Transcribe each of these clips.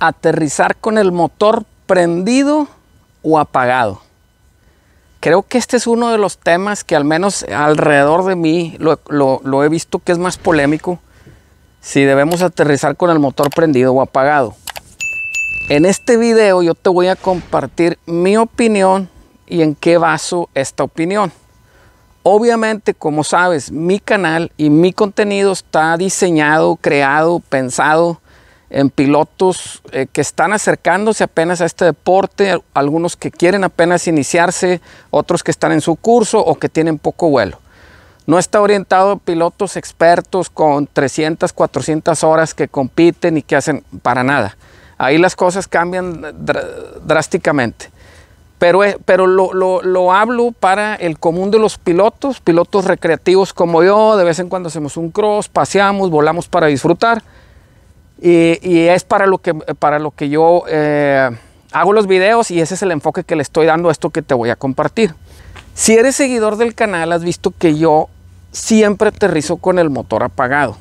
aterrizar con el motor prendido o apagado. Creo que este es uno de los temas que al menos alrededor de mí lo, he visto que es más polémico si debemos aterrizar con el motor prendido o apagado. En este video yo te voy a compartir mi opinión y en qué baso esta opinión. Obviamente, como sabes, mi canal y mi contenido está diseñado, creado, pensado en pilotos eh, que están acercándose apenas a este deporte, algunos que quieren apenas iniciarse, otros que están en su curso o que tienen poco vuelo. No está orientado a pilotos expertos con 300, 400 horas que compiten y que hacen para nada. Ahí las cosas cambian drásticamente. Pero, eh, pero lo, lo, hablo para el común de los pilotos, pilotos recreativos como yo, de vez en cuando hacemos un cross, paseamos, volamos para disfrutar y, es para lo que, para lo que yo eh, hago los videos y ese es el enfoque que le estoy dando a esto que te voy a compartir. Si eres seguidor del canal, has visto que yo siempre aterrizo con el motor apagado.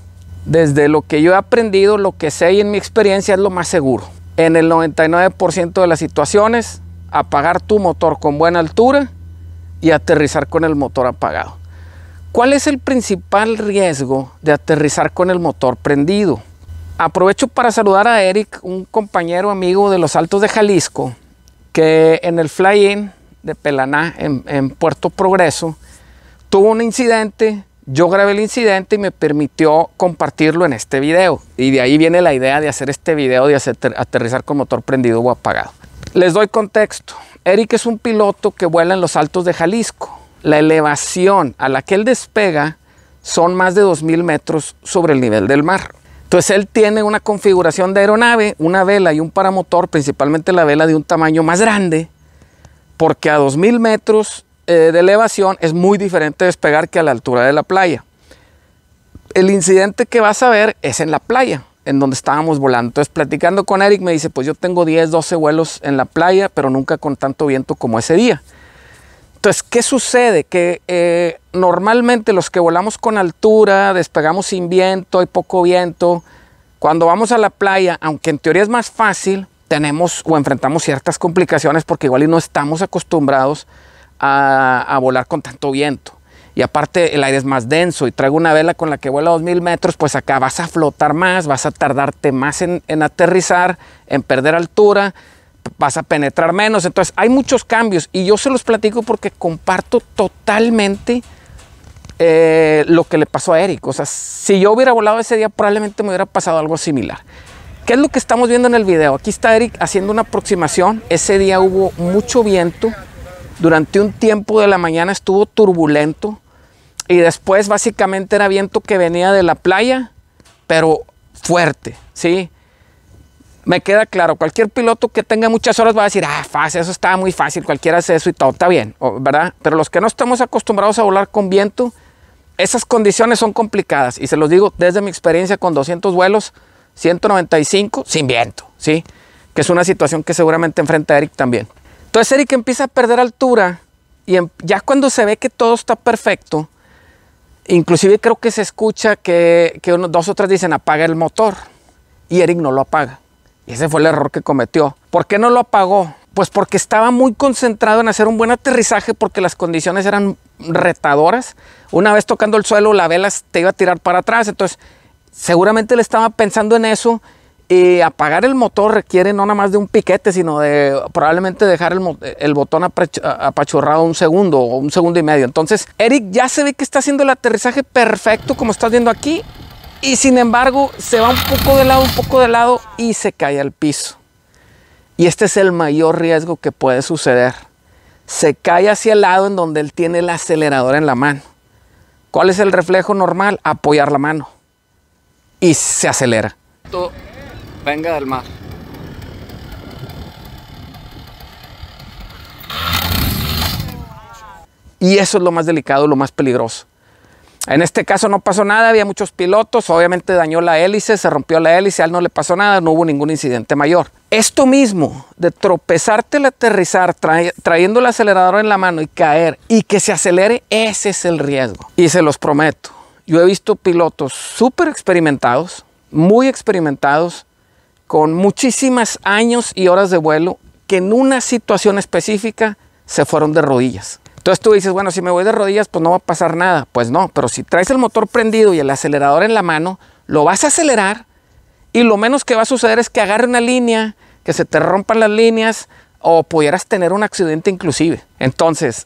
Desde lo que yo he aprendido, lo que sé y en mi experiencia es lo más seguro. En el 99% de las situaciones, apagar tu motor con buena altura y aterrizar con el motor apagado. ¿Cuál es el principal riesgo de aterrizar con el motor prendido? Aprovecho para saludar a Eric, un compañero amigo de los Altos de Jalisco, que en el fly-in de Pelaná, en, Puerto Progreso, tuvo un incidente. Yo grabé el incidente y me permitió compartirlo en este video. Y de ahí viene la idea de hacer este video de hacer, aterrizar con motor prendido o apagado. Les doy contexto. Eric es un piloto que vuela en los altos de Jalisco. La elevación a la que él despega son más de 2.000 metros sobre el nivel del mar. Entonces él tiene una configuración de aeronave, una vela y un paramotor, principalmente la vela de un tamaño más grande, porque a 2000 metros eh, de elevación es muy diferente despegar que a la altura de la playa. El incidente que vas a ver es en la playa, en donde estábamos volando. Entonces, platicando con Eric, me dice, pues yo tengo 10, 12 vuelos en la playa, pero nunca con tanto viento como ese día. Entonces, ¿qué sucede? Que eh, normalmente los que volamos con altura, despegamos sin viento, hay poco viento. Cuando vamos a la playa, aunque en teoría es más fácil, tenemos o enfrentamos ciertas complicaciones porque igual no estamos acostumbrados a, volar con tanto viento. Y aparte el aire es más denso y traigo una vela con la que vuela a 2.000 metros, pues acá vas a flotar más, vas a tardarte más en aterrizar, en perder altura vas a penetrar menos. Entonces hay muchos cambios y yo se los platico porque comparto totalmente eh, lo que le pasó a Eric. O sea, si yo hubiera volado ese día probablemente me hubiera pasado algo similar. ¿Qué es lo que estamos viendo en el video? Aquí está Eric haciendo una aproximación. Ese día hubo mucho viento. Durante un tiempo de la mañana estuvo turbulento. Y después básicamente era viento que venía de la playa, pero fuerte, ¿sí? me queda claro, cualquier piloto que tenga muchas horas va a decir, ah, fácil, eso está muy fácil, cualquiera hace eso y todo, está bien, ¿verdad? Pero los que no estamos acostumbrados a volar con viento, esas condiciones son complicadas y se los digo desde mi experiencia con 200 vuelos, 195 sin viento, ¿sí? Que es una situación que seguramente enfrenta Eric también. Entonces Eric empieza a perder altura y em, ya cuando se ve que todo está perfecto, inclusive creo que se escucha que, dos o tres dicen apaga el motor y Eric no lo apaga. Ese fue el error que cometió. ¿Por qué no lo apagó? Pues porque estaba muy concentrado en hacer un buen aterrizaje porque las condiciones eran retadoras. Una vez tocando el suelo, la vela te iba a tirar para atrás. Entonces, seguramente le estaba pensando en eso. Y apagar el motor requiere no nada más de un piquete, sino de probablemente dejar el, botón apachurrado un segundo o un segundo y medio. Entonces, Eric ya se ve que está haciendo el aterrizaje perfecto, como estás viendo aquí y sin embargo se va un poco de lado, un poco de lado y se cae al piso. Y este es el mayor riesgo que puede suceder. Se cae hacia el lado en donde él tiene el acelerador en la mano. ¿Cuál es el reflejo normal? Apoyar la mano. Y se acelera. venga del mar. Y eso es lo más delicado, lo más peligroso. En este caso no pasó nada, había muchos pilotos, obviamente dañó la hélice, se rompió la hélice, a él no le pasó nada, no hubo ningún incidente mayor. Esto mismo de tropezarte al aterrizar trayendo el acelerador en la mano y caer y que se acelere, ese es el riesgo. Y se los prometo, yo he visto pilotos súper experimentados, muy experimentados, con muchísimas años y horas de vuelo, que en una situación específica se fueron de rodillas. Entonces tú dices, bueno, si me voy de rodillas, pues no va a pasar nada. Pues no, pero si traes el motor prendido y el acelerador en la mano, lo vas a acelerar y lo menos que va a suceder es que agarre una línea, que se te rompan las líneas o pudieras tener un accidente inclusive. Entonces,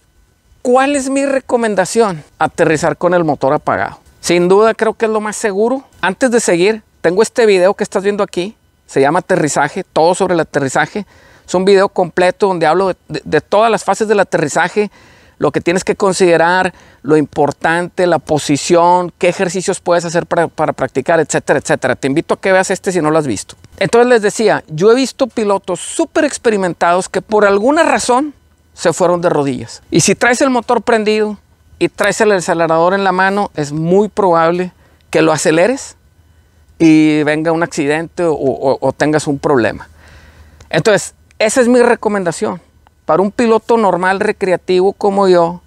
¿cuál es mi recomendación? Aterrizar con el motor apagado. Sin duda creo que es lo más seguro. Antes de seguir, tengo este video que estás viendo aquí. Se llama aterrizaje, todo sobre el aterrizaje. Es un video completo donde hablo de, todas las fases del aterrizaje, lo que tienes que considerar, lo importante, la posición, qué ejercicios puedes hacer para, practicar, etcétera, etcétera. Te invito a que veas este si no lo has visto. Entonces les decía, yo he visto pilotos súper experimentados que por alguna razón se fueron de rodillas. Y si traes el motor prendido y traes el acelerador en la mano, es muy probable que lo aceleres y venga un accidente o tengas un problema. Entonces, esa es mi recomendación para un piloto normal recreativo como yo,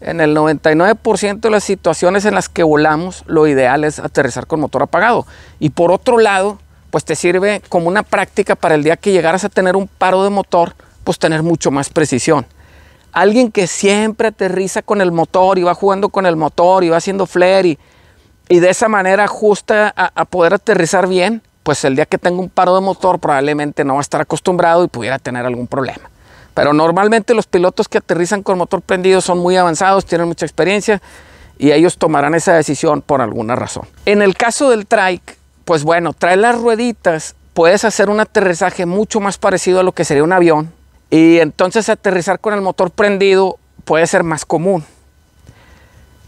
en el 99% de las situaciones en las que volamos, lo ideal es aterrizar con motor apagado. Y por otro lado, pues te sirve como una práctica para el día que llegaras a tener un paro de motor, pues tener mucho más precisión. Alguien que siempre aterriza con el motor y va jugando con el motor y va haciendo flare y, de esa manera ajusta a poder aterrizar bien, pues el día que tenga un paro de motor probablemente no va a estar acostumbrado y pudiera tener algún problema. Pero normalmente los pilotos que aterrizan con motor prendido son muy avanzados, tienen mucha experiencia y ellos tomarán esa decisión por alguna razón. En el caso del trike, pues bueno, trae las rueditas, puedes hacer un aterrizaje mucho más parecido a lo que sería un avión y entonces aterrizar con el motor prendido puede ser más común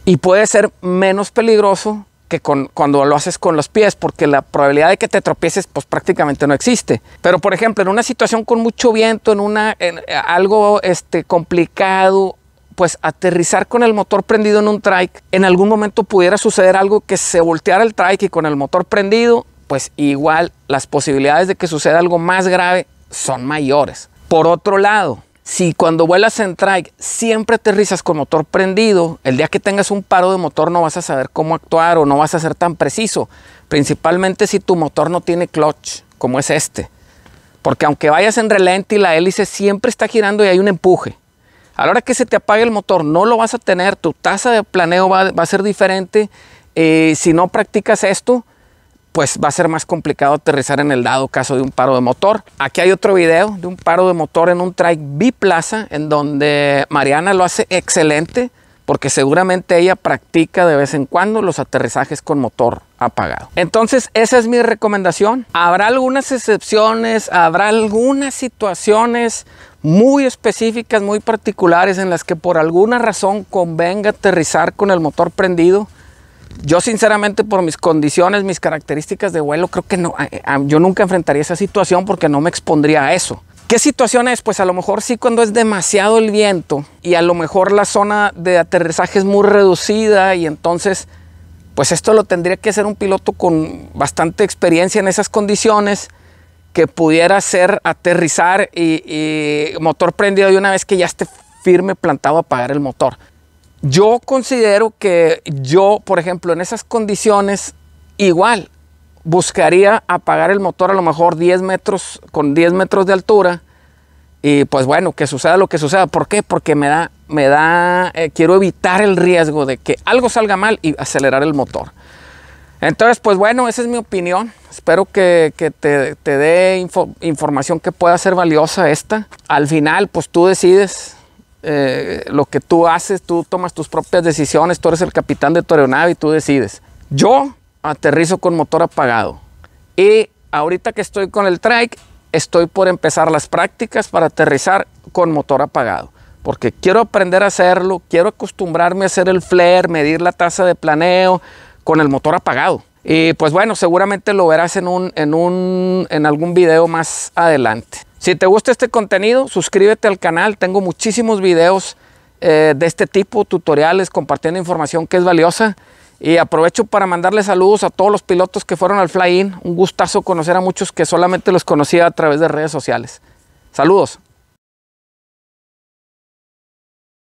y puede ser menos peligroso que con, cuando lo haces con los pies, porque la probabilidad de que te tropieces pues prácticamente no existe. Pero por ejemplo, en una situación con mucho viento, en, una, eh, algo este, complicado, pues aterrizar con el motor prendido en un trike, en algún momento pudiera suceder algo que se volteara el trike y con el motor prendido, pues igual las posibilidades de que suceda algo más grave son mayores. Por otro lado, si cuando vuelas en trike siempre aterrizas con motor prendido, el día que tengas un paro de motor no vas a saber cómo actuar o no vas a ser tan preciso, principalmente si tu motor no tiene clutch, como es este. Porque aunque vayas en relente y la hélice siempre está girando y hay un empuje. A la hora que se te apague el motor no lo vas a tener, tu tasa de planeo va, a ser diferente. Eh, si no practicas esto, pues va a ser más complicado aterrizar en el dado caso de un paro de motor. Aquí hay otro video de un paro de motor en un trike biplaza en donde Mariana lo hace excelente porque seguramente ella practica de vez en cuando los aterrizajes con motor apagado. Entonces, esa es mi recomendación. Habrá algunas excepciones, habrá algunas situaciones muy específicas, muy particulares en las que por alguna razón convenga aterrizar con el motor prendido yo sinceramente por mis condiciones, mis características de vuelo, creo que no, eh, eh, yo nunca enfrentaría esa situación porque no me expondría a eso. ¿Qué situación es? Pues a lo mejor sí cuando es demasiado el viento y a lo mejor la zona de aterrizaje es muy reducida y entonces pues esto lo tendría que hacer un piloto con bastante experiencia en esas condiciones que pudiera hacer aterrizar y, y motor prendido y una vez que ya esté firme plantado apagar el motor. Yo considero que yo, por ejemplo, en esas condiciones, igual buscaría apagar el motor a lo mejor 10 metros, con 10 metros de altura. Y pues bueno, que suceda lo que suceda. ¿Por qué? Porque me da, me da, eh, quiero evitar el riesgo de que algo salga mal y acelerar el motor. Entonces, pues bueno, esa es mi opinión. Espero que, te, dé información que pueda ser valiosa esta. Al final, pues tú decides eh, lo que tú haces, tú tomas tus propias decisiones, tú eres el capitán de tu aeronave y tú decides. Yo aterrizo con motor apagado y ahorita que estoy con el trike, estoy por empezar las prácticas para aterrizar con motor apagado. Porque quiero aprender a hacerlo, quiero acostumbrarme a hacer el flare, medir la tasa de planeo con el motor apagado. Y pues bueno, seguramente lo verás en, un, en, en algún video más adelante. Si te gusta este contenido, suscríbete al canal. Tengo muchísimos videos eh, de este tipo, tutoriales, compartiendo información que es valiosa. Y aprovecho para mandarle saludos a todos los pilotos que fueron al fly-in. Un gustazo conocer a muchos que solamente los conocía a través de redes sociales. Saludos.